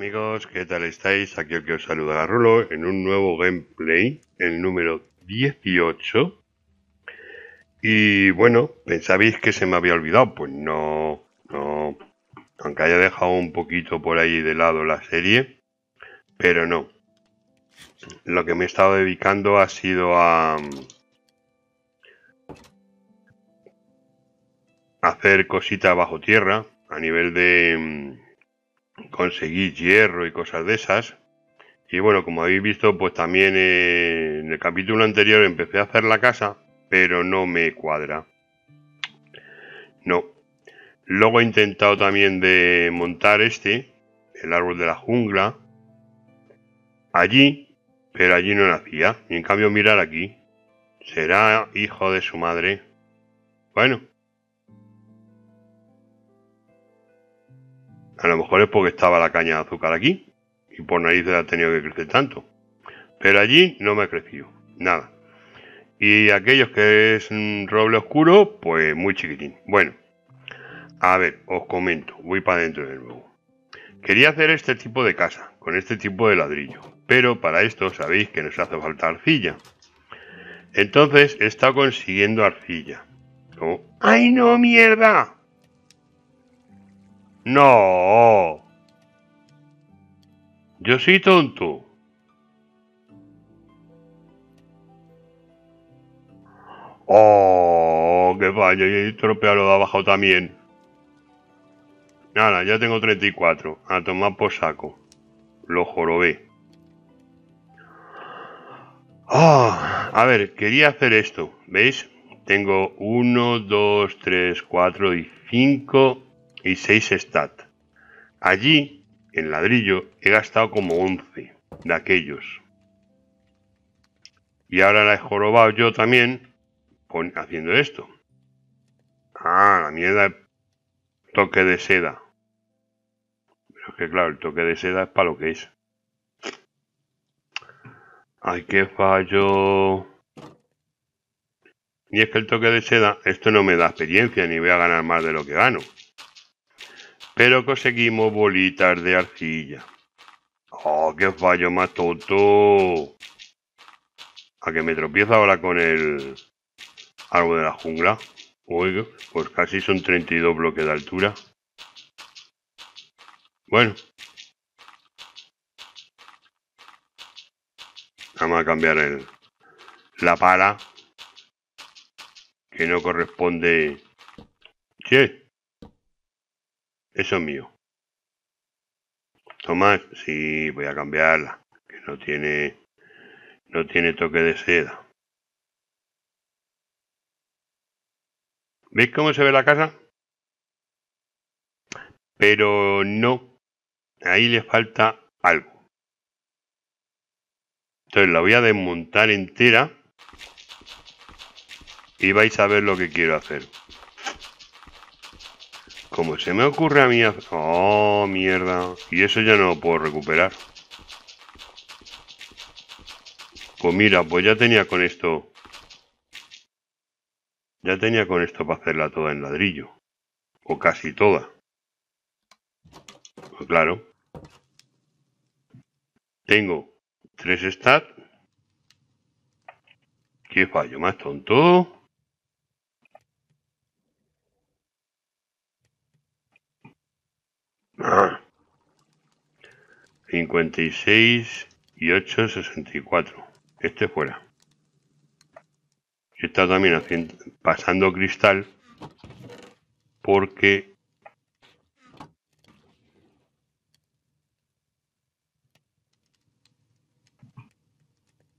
amigos, ¿qué tal estáis? Aquí que os saluda Rulo en un nuevo gameplay, el número 18. Y bueno, pensabais que se me había olvidado, pues no, no, aunque haya dejado un poquito por ahí de lado la serie, pero no. Lo que me he estado dedicando ha sido a hacer cositas bajo tierra a nivel de conseguí hierro y cosas de esas. Y bueno, como habéis visto, pues también eh, en el capítulo anterior empecé a hacer la casa, pero no me cuadra. No. Luego he intentado también de montar este, el árbol de la jungla, allí, pero allí no nacía. Y en cambio mirar aquí. Será hijo de su madre. Bueno, A lo mejor es porque estaba la caña de azúcar aquí y por narices ha tenido que crecer tanto. Pero allí no me ha crecido, nada. Y aquellos que es un roble oscuro, pues muy chiquitín. Bueno, a ver, os comento, voy para adentro de nuevo. Quería hacer este tipo de casa, con este tipo de ladrillo, pero para esto sabéis que nos hace falta arcilla. Entonces he estado consiguiendo arcilla. Oh, ¡ay no, mierda! No. Yo soy tonto. Oh, qué fallo. Y el lo de abajo también. Nada, ya tengo 34. A tomar por saco. Lo jorobé. Oh, a ver, quería hacer esto. ¿Veis? Tengo 1, 2, 3, 4 y 5 y 6 stat. Allí, en ladrillo, he gastado como 11 de aquellos. Y ahora la he jorobado yo también haciendo esto. Ah, la mierda toque de seda. Pero es que claro, el toque de seda es para lo que es. Ay, qué fallo. Y es que el toque de seda, esto no me da experiencia ni voy a ganar más de lo que gano pero conseguimos bolitas de arcilla. ¡Oh, qué fallo más tonto! ¿A que me tropiezo ahora con el árbol de la jungla? Oigo, pues casi son 32 bloques de altura. Bueno. Vamos a cambiar el, la pala. Que no corresponde... Che, eso mío. Tomás, sí, voy a cambiarla, que no tiene, no tiene toque de seda. ¿Veis cómo se ve la casa? Pero no, ahí le falta algo. Entonces la voy a desmontar entera y vais a ver lo que quiero hacer como se me ocurre a mí... Oh, mierda. Y eso ya no lo puedo recuperar. Pues mira, pues ya tenía con esto... Ya tenía con esto para hacerla toda en ladrillo. O casi toda. Pues claro. Tengo tres stat. ¿Qué fallo más tonto? 56 y 8, 64. Este fuera. Está también pasando cristal porque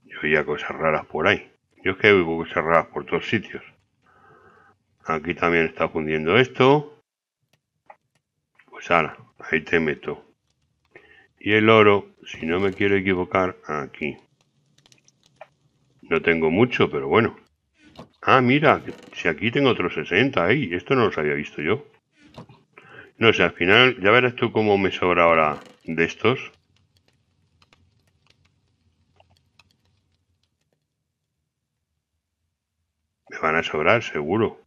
yo veía cosas raras por ahí. Yo es que veo cosas raras por todos sitios. Aquí también está fundiendo esto. Sala, ahí te meto. Y el oro, si no me quiero equivocar, aquí. No tengo mucho, pero bueno. Ah, mira, si aquí tengo otros 60, ahí. Esto no los había visto yo. No sé, al final, ya verás tú cómo me sobra ahora de estos. Me van a sobrar, seguro.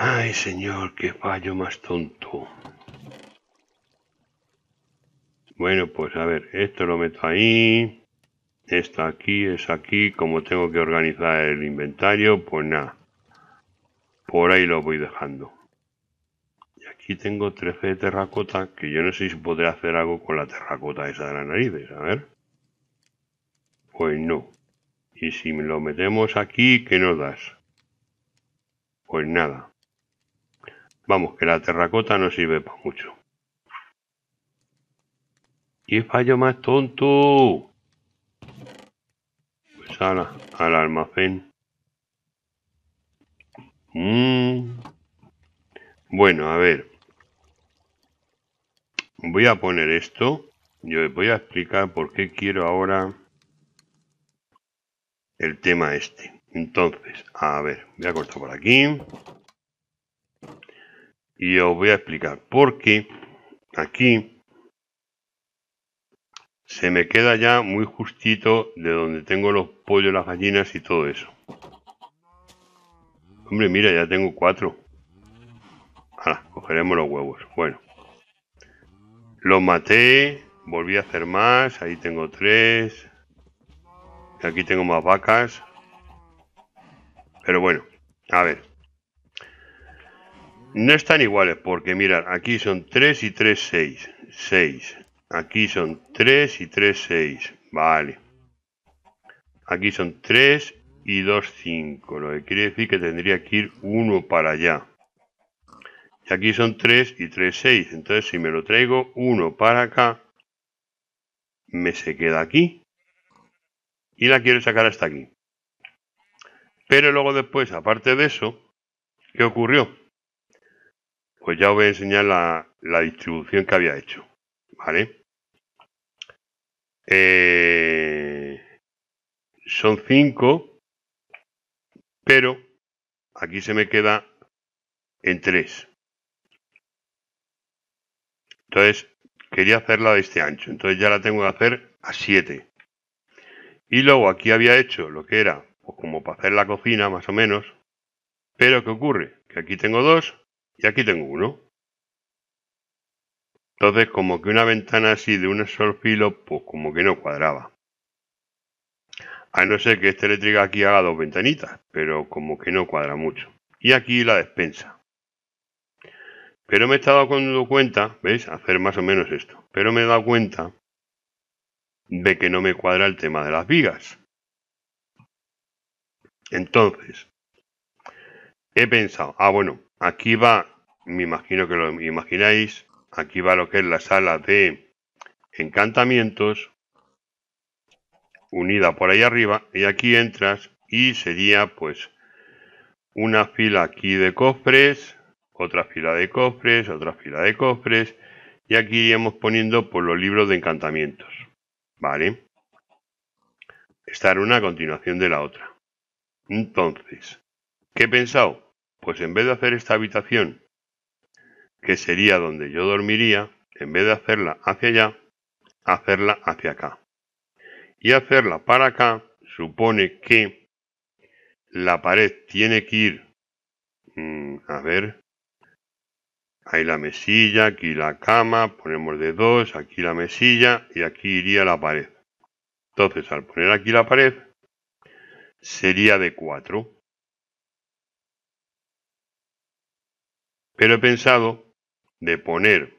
Ay, señor, qué fallo más tonto. Bueno, pues a ver, esto lo meto ahí. Esto aquí, es aquí. Como tengo que organizar el inventario, pues nada. Por ahí lo voy dejando. Y aquí tengo 13 de terracota, que yo no sé si podré hacer algo con la terracota esa de la nariz, A ver. Pues no. Y si lo metemos aquí, ¿qué nos das? Pues nada. Vamos, que la terracota no sirve para mucho. ¡Qué fallo más tonto! Pues al almacén. Mm. Bueno, a ver. Voy a poner esto. Yo voy a explicar por qué quiero ahora el tema este. Entonces, a ver, voy a cortar por aquí. Y os voy a explicar. Porque aquí se me queda ya muy justito de donde tengo los pollos, las gallinas y todo eso. Hombre, mira, ya tengo cuatro. Ah, cogeremos los huevos. Bueno. Los maté. Volví a hacer más. Ahí tengo tres. Aquí tengo más vacas. Pero bueno, a ver. No están iguales, porque mirad, aquí son 3 y 3, 6. 6. Aquí son 3 y 3, 6. Vale. Aquí son 3 y 2, 5. Lo que quiere decir que tendría que ir 1 para allá. Y aquí son 3 y 3, 6. Entonces, si me lo traigo 1 para acá, me se queda aquí. Y la quiero sacar hasta aquí. Pero luego después, aparte de eso, ¿qué ocurrió? pues ya os voy a enseñar la, distribución que había hecho. ¿Vale? Eh, son 5, pero aquí se me queda en 3. Entonces, quería hacerla de este ancho. Entonces ya la tengo que hacer a 7. Y luego aquí había hecho lo que era, pues como para hacer la cocina más o menos. Pero ¿qué ocurre? Que aquí tengo 2. Y aquí tengo uno. Entonces, como que una ventana así de un solo filo, pues como que no cuadraba. A no ser que esta eléctrica aquí haga dos ventanitas, pero como que no cuadra mucho. Y aquí la despensa. Pero me he estado dando cuenta, ¿veis? Hacer más o menos esto. Pero me he dado cuenta de que no me cuadra el tema de las vigas. Entonces, he pensado, ah, bueno, Aquí va, me imagino que lo imagináis, aquí va lo que es la sala de encantamientos, unida por ahí arriba, y aquí entras y sería pues una fila aquí de cofres, otra fila de cofres, otra fila de cofres, y aquí iríamos poniendo por pues, los libros de encantamientos, ¿vale? Estar una a continuación de la otra. Entonces, ¿qué he pensado? Pues en vez de hacer esta habitación, que sería donde yo dormiría, en vez de hacerla hacia allá, hacerla hacia acá. Y hacerla para acá supone que la pared tiene que ir, mm, a ver, ahí la mesilla, aquí la cama, ponemos de dos, aquí la mesilla y aquí iría la pared. Entonces, al poner aquí la pared, sería de cuatro. pero he pensado de poner,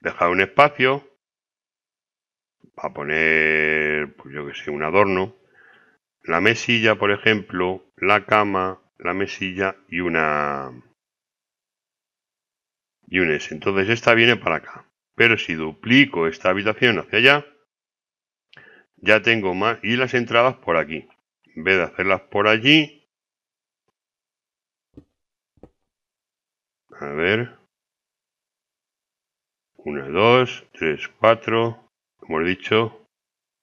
dejar un espacio para poner, pues yo que sé, un adorno, la mesilla, por ejemplo, la cama, la mesilla y una y un S. Entonces esta viene para acá. Pero si duplico esta habitación hacia allá, ya tengo más y las entradas por aquí. En vez de hacerlas por allí, A ver. Una, dos, tres, cuatro. he dicho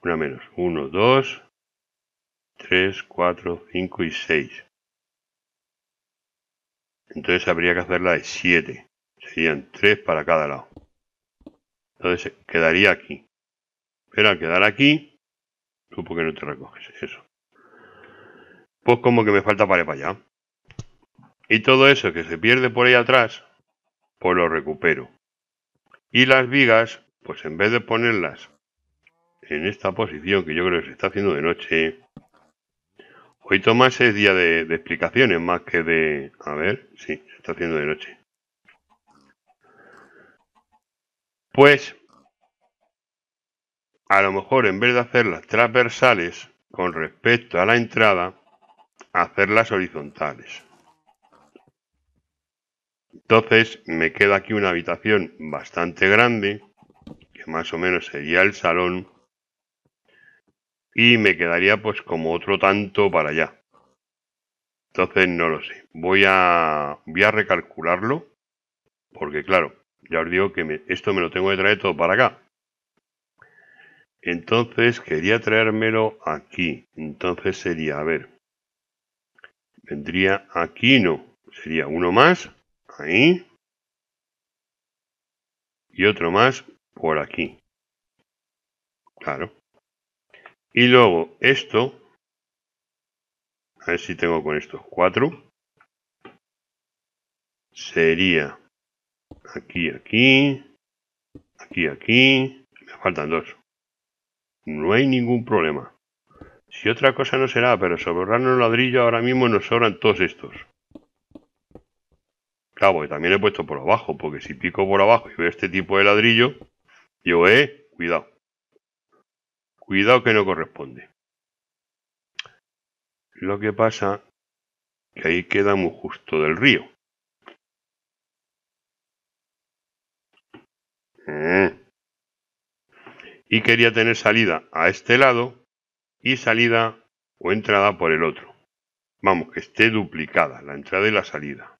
una menos. Uno, dos, tres, cuatro, cinco y seis. Entonces habría que hacerla de siete. Serían tres para cada lado. Entonces quedaría aquí. Pero al quedar aquí, supongo que no te recoges. Eso. Pues como que me falta para allá. Y todo eso que se pierde por ahí atrás, pues lo recupero. Y las vigas, pues en vez de ponerlas en esta posición que yo creo que se está haciendo de noche, hoy Tomás es día de, explicaciones más que de... A ver, sí, se está haciendo de noche. Pues a lo mejor en vez de hacerlas transversales con respecto a la entrada, hacerlas horizontales. Entonces me queda aquí una habitación bastante grande, que más o menos sería el salón, y me quedaría pues como otro tanto para allá. Entonces no lo sé. Voy a, recalcularlo, porque claro, ya os digo que esto me lo tengo que traer todo para acá. Entonces quería traérmelo aquí. Entonces sería, a ver, vendría aquí, no, sería uno más ahí. Y otro más por aquí. Claro. Y luego esto. A ver si tengo con estos cuatro. Sería aquí, aquí, aquí, aquí. Me faltan dos. No hay ningún problema. Si otra cosa no será, pero sobre el ladrillo ahora mismo nos sobran todos estos. Claro, porque también he puesto por abajo, porque si pico por abajo y veo este tipo de ladrillo, yo, eh, cuidado. Cuidado que no corresponde. Lo que pasa que ahí queda muy justo del río. Mm. Y quería tener salida a este lado y salida o entrada por el otro. Vamos, que esté duplicada la entrada y la salida.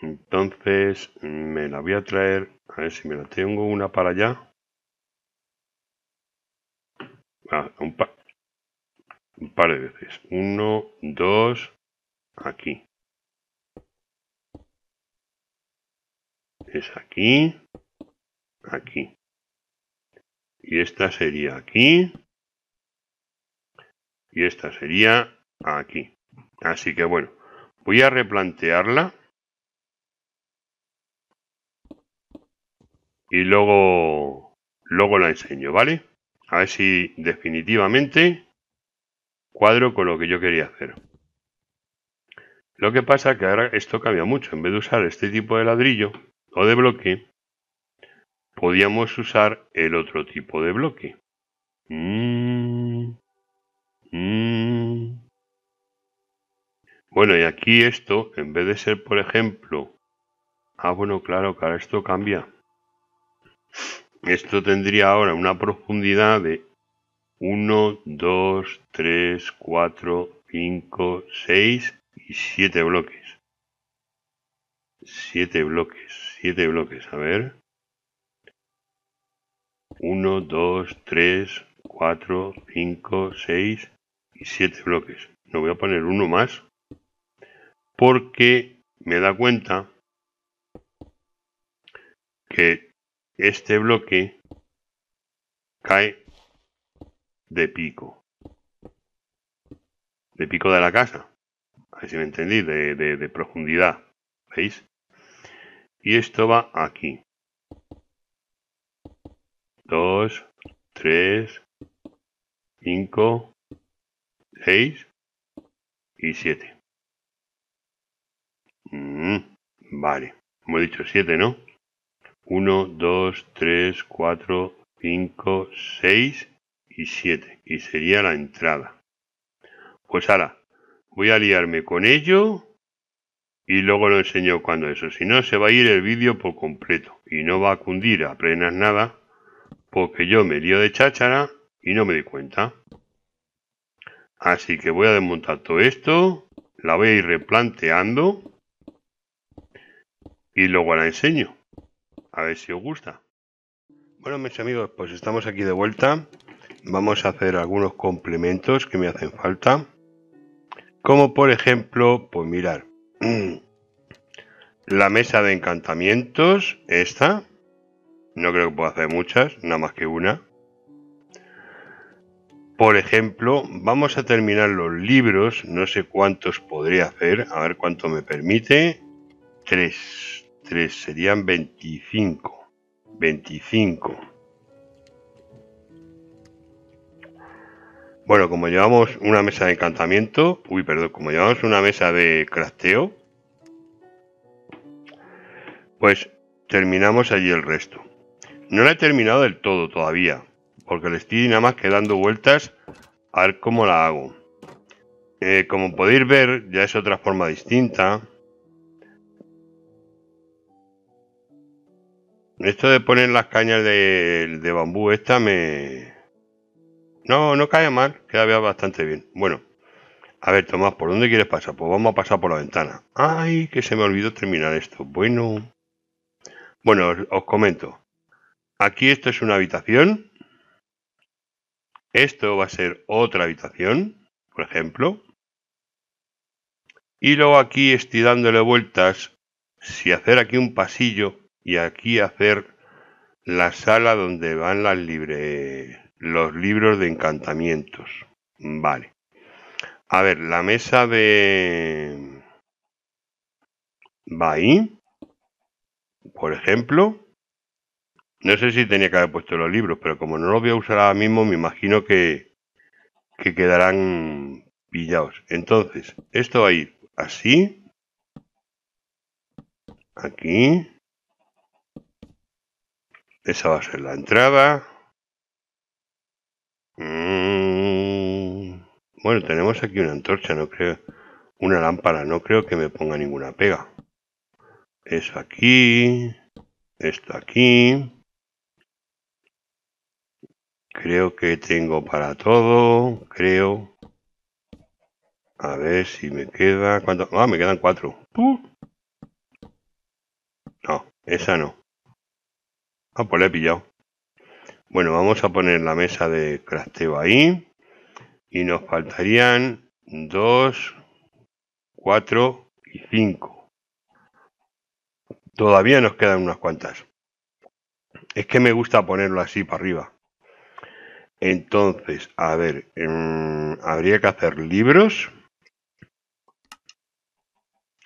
Entonces me la voy a traer. A ver si me la tengo una para allá. Ah, un, un par de veces. Uno, dos, aquí. Es aquí, aquí. Y esta sería aquí. Y esta sería aquí. Así que bueno, voy a replantearla y luego, luego la enseño, ¿vale? A ver si definitivamente cuadro con lo que yo quería hacer. Lo que pasa que ahora esto cambia mucho. En vez de usar este tipo de ladrillo o de bloque, podíamos usar el otro tipo de bloque. Mm, mm. Bueno, y aquí esto, en vez de ser, por ejemplo... Ah, bueno, claro, que esto cambia. Esto tendría ahora una profundidad de 1, 2, 3, 4, 5, 6 y 7 bloques. 7 bloques, 7 bloques, a ver. 1, 2, 3, 4, 5, 6 y 7 bloques. No voy a poner uno más porque me da cuenta que este bloque cae de pico. De pico de la casa. A ver si me entendí, de, de, profundidad. ¿Veis? Y esto va aquí. 2, 3, 5, 6 y 7. Mm, vale. Hemos dicho 7, ¿no? 1, 2, 3, 4, 5, 6 y 7. Y sería la entrada. Pues ahora, voy a liarme con ello y luego lo enseño cuando eso. Si no, se va a ir el vídeo por completo y no va a cundir apenas nada porque yo me lío de cháchara y no me di cuenta. Así que voy a desmontar todo esto, la voy a ir replanteando y luego la enseño. A ver si os gusta. Bueno, mis amigos, pues estamos aquí de vuelta. Vamos a hacer algunos complementos que me hacen falta. Como por ejemplo, pues mirar. La mesa de encantamientos, esta. No creo que pueda hacer muchas, nada más que una. Por ejemplo, vamos a terminar los libros, no sé cuántos podría hacer, a ver cuánto me permite. Tres, serían 25. 25. Bueno, como llevamos una mesa de encantamiento, uy, perdón, como llevamos una mesa de crafteo, pues terminamos allí el resto. No la he terminado del todo todavía, porque le estoy nada más que dando vueltas a ver cómo la hago. Eh, como podéis ver, ya es otra forma distinta. Esto de poner las cañas de, bambú, esta me. No, no cae mal, queda bastante bien. Bueno, a ver, Tomás, ¿por dónde quieres pasar? Pues vamos a pasar por la ventana. Ay, que se me olvidó terminar esto. Bueno. Bueno, os comento. Aquí esto es una habitación. Esto va a ser otra habitación, por ejemplo. Y luego aquí estoy dándole vueltas. Si hacer aquí un pasillo, y aquí hacer la sala donde van las los libros de encantamientos. Vale. A ver, la mesa de... Va ahí, por ejemplo. No sé si tenía que haber puesto los libros, pero como no los voy a usar ahora mismo, me imagino que, que quedarán pillados. Entonces, esto va a ir así. Aquí. Esa va a ser la entrada. Mm. Bueno, tenemos aquí una antorcha, no creo. Una lámpara, no creo que me ponga ninguna pega. Es aquí. Esto aquí. Creo que tengo para todo. Creo. A ver si me queda. Ah, me quedan cuatro. No, esa no. Ah, pues le he pillado. Bueno, vamos a poner la mesa de crafteo ahí. Y nos faltarían 2, 4 y 5. Todavía nos quedan unas cuantas. Es que me gusta ponerlo así para arriba. Entonces, a ver, mm, habría que hacer libros.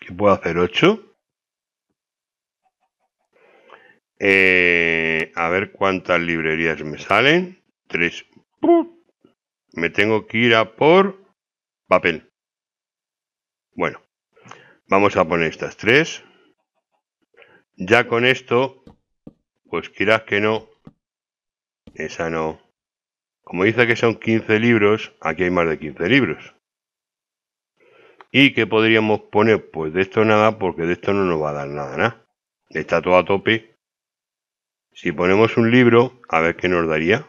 Que puedo hacer 8. Eh, a ver cuántas librerías me salen. Tres. Me tengo que ir a por papel. Bueno, vamos a poner estas tres. Ya con esto, pues quieras que no. Esa no. Como dice que son 15 libros, aquí hay más de 15 libros. ¿Y que podríamos poner? Pues de esto nada, porque de esto no nos va a dar nada, nada. Está todo a tope si ponemos un libro, a ver qué nos daría.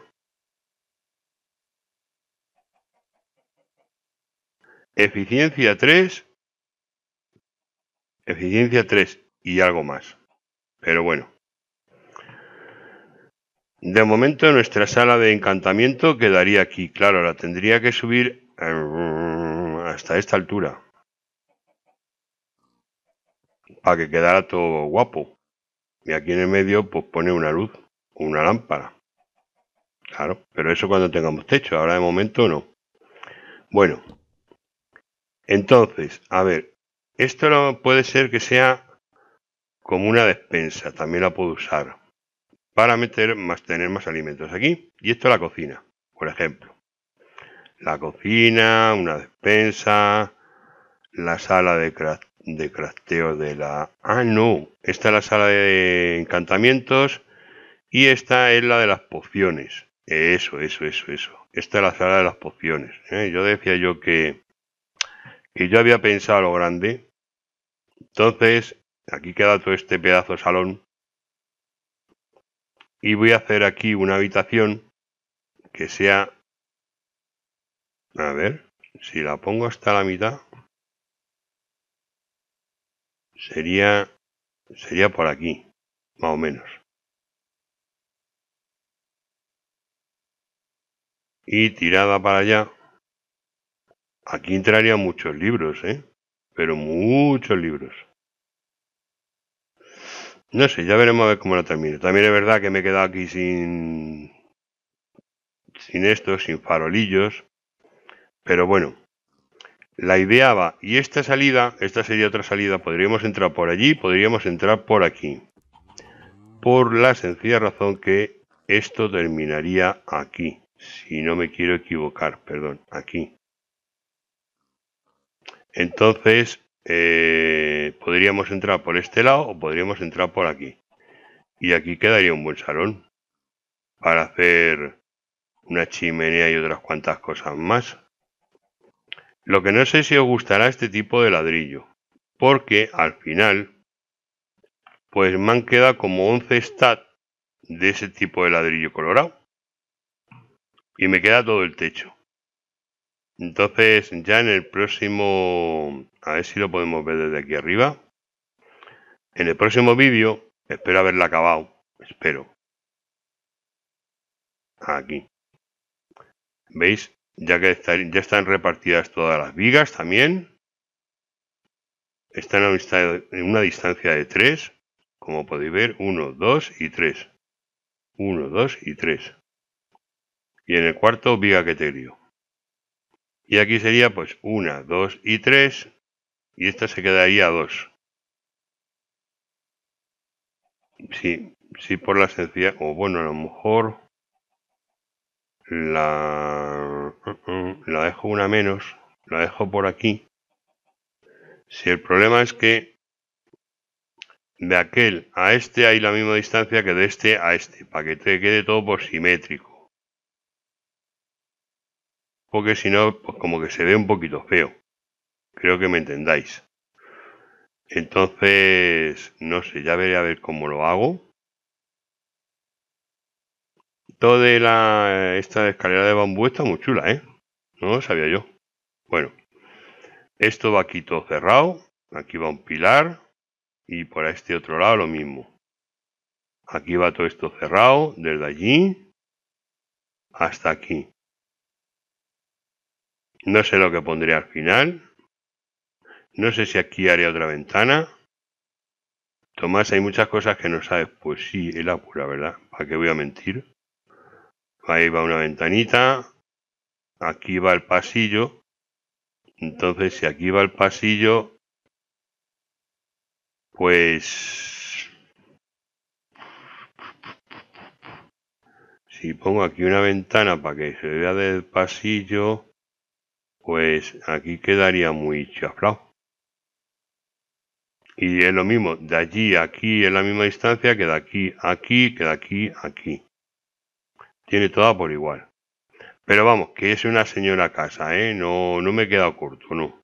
Eficiencia 3. Eficiencia 3 y algo más. Pero bueno. De momento nuestra sala de encantamiento quedaría aquí. Claro, la tendría que subir mm, hasta esta altura. Para que quedara todo guapo. Y aquí en el medio, pues pone una luz, una lámpara. Claro, pero eso cuando tengamos techo, ahora de momento no. Bueno, entonces, a ver, esto puede ser que sea como una despensa, también la puedo usar para meter más, tener más alimentos aquí. Y esto es la cocina, por ejemplo. La cocina, una despensa, la sala de craft de crafteo de la... Ah, no. Esta es la sala de encantamientos y esta es la de las pociones. Eso, eso, eso, eso. Esta es la sala de las pociones. ¿eh? Yo decía yo que, que yo había pensado lo grande. Entonces, aquí queda todo este pedazo de salón. Y voy a hacer aquí una habitación que sea... A ver, si la pongo hasta la mitad, sería, sería por aquí, más o menos. Y tirada para allá, aquí entraría muchos libros, ¿eh? Pero muchos libros. No sé, ya veremos a ver cómo lo termino. También es verdad que me he quedado aquí sin... Sin esto, sin farolillos. Pero bueno la va, y esta salida, esta sería otra salida, podríamos entrar por allí, podríamos entrar por aquí. Por la sencilla razón que esto terminaría aquí, si no me quiero equivocar, perdón, aquí. Entonces, eh, podríamos entrar por este lado o podríamos entrar por aquí. Y aquí quedaría un buen salón para hacer una chimenea y otras cuantas cosas más. Lo que no sé si os gustará este tipo de ladrillo, porque al final, pues me han quedado como 11 stat de ese tipo de ladrillo colorado. Y me queda todo el techo. Entonces, ya en el próximo, a ver si lo podemos ver desde aquí arriba. En el próximo vídeo, espero haberla acabado, espero. Aquí. ¿Veis? ya que ya están repartidas todas las vigas también. Están en una distancia de 3, como podéis ver, 1, 2 y 3. 1, 2 y 3. Y en el cuarto, viga que queterio. Y aquí sería pues 1, 2 y 3. Y esta se quedaría a 2. Sí, sí por la sencilla, o bueno, a lo mejor la, la dejo una menos, la dejo por aquí. Si el problema es que de aquel a este hay la misma distancia que de este a este, para que te quede todo por simétrico. Porque si no, pues como que se ve un poquito feo. Creo que me entendáis. Entonces, no sé, ya veré a ver cómo lo hago de la esta escalera de bambú está muy chula, ¿eh? No lo sabía yo. Bueno, esto va aquí todo cerrado. Aquí va un pilar. Y por este otro lado lo mismo. Aquí va todo esto cerrado, desde allí hasta aquí. No sé lo que pondré al final. No sé si aquí haré otra ventana. Tomás, hay muchas cosas que no sabes. Pues sí, el apura, ¿verdad? ¿Para qué voy a mentir? Ahí va una ventanita. Aquí va el pasillo. Entonces, si aquí va el pasillo, pues... Si pongo aquí una ventana para que se vea del pasillo, pues aquí quedaría muy chaflado. Y es lo mismo, de allí a aquí en la misma distancia queda aquí aquí, que aquí aquí tiene toda por igual. Pero vamos, que es una señora casa, ¿eh? No, no me he quedado corto, no.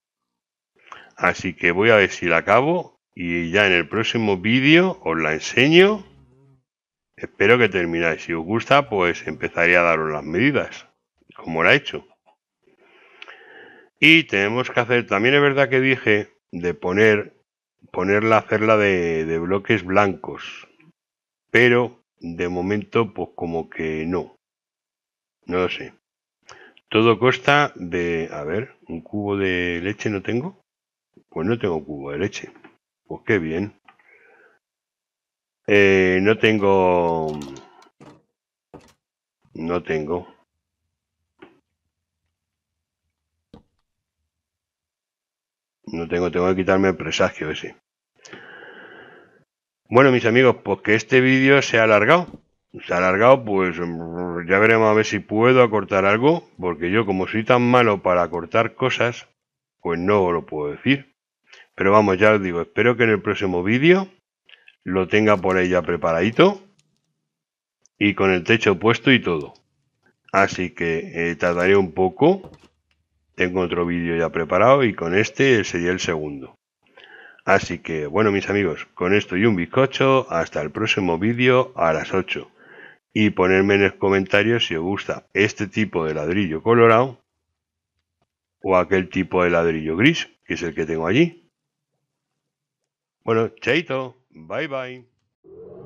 Así que voy a ver si la acabo y ya en el próximo vídeo os la enseño. Espero que termináis. Si os gusta, pues empezaré a daros las medidas, como la he hecho. Y tenemos que hacer, también es verdad que dije de poner, ponerla, hacerla de, de bloques blancos. Pero de momento pues como que no. No lo sé. Todo costa de... A ver, ¿un cubo de leche no tengo? Pues no tengo cubo de leche. Pues qué bien. Eh, no tengo... No tengo. No tengo, tengo que quitarme el presagio ese. Bueno, mis amigos, pues que este vídeo se ha alargado. Se ha alargado, pues mm, ya veremos a ver si puedo acortar algo, porque yo como soy tan malo para cortar cosas, pues no lo puedo decir. Pero vamos, ya os digo, espero que en el próximo vídeo lo tenga por ahí ya preparadito y con el techo puesto y todo. Así que eh, tardaré un poco, tengo otro vídeo ya preparado y con este sería el segundo. Así que bueno mis amigos, con esto y un bizcocho, hasta el próximo vídeo a las 8. Y ponerme en los comentarios si os gusta este tipo de ladrillo colorado o aquel tipo de ladrillo gris, que es el que tengo allí. Bueno, chaito, bye bye.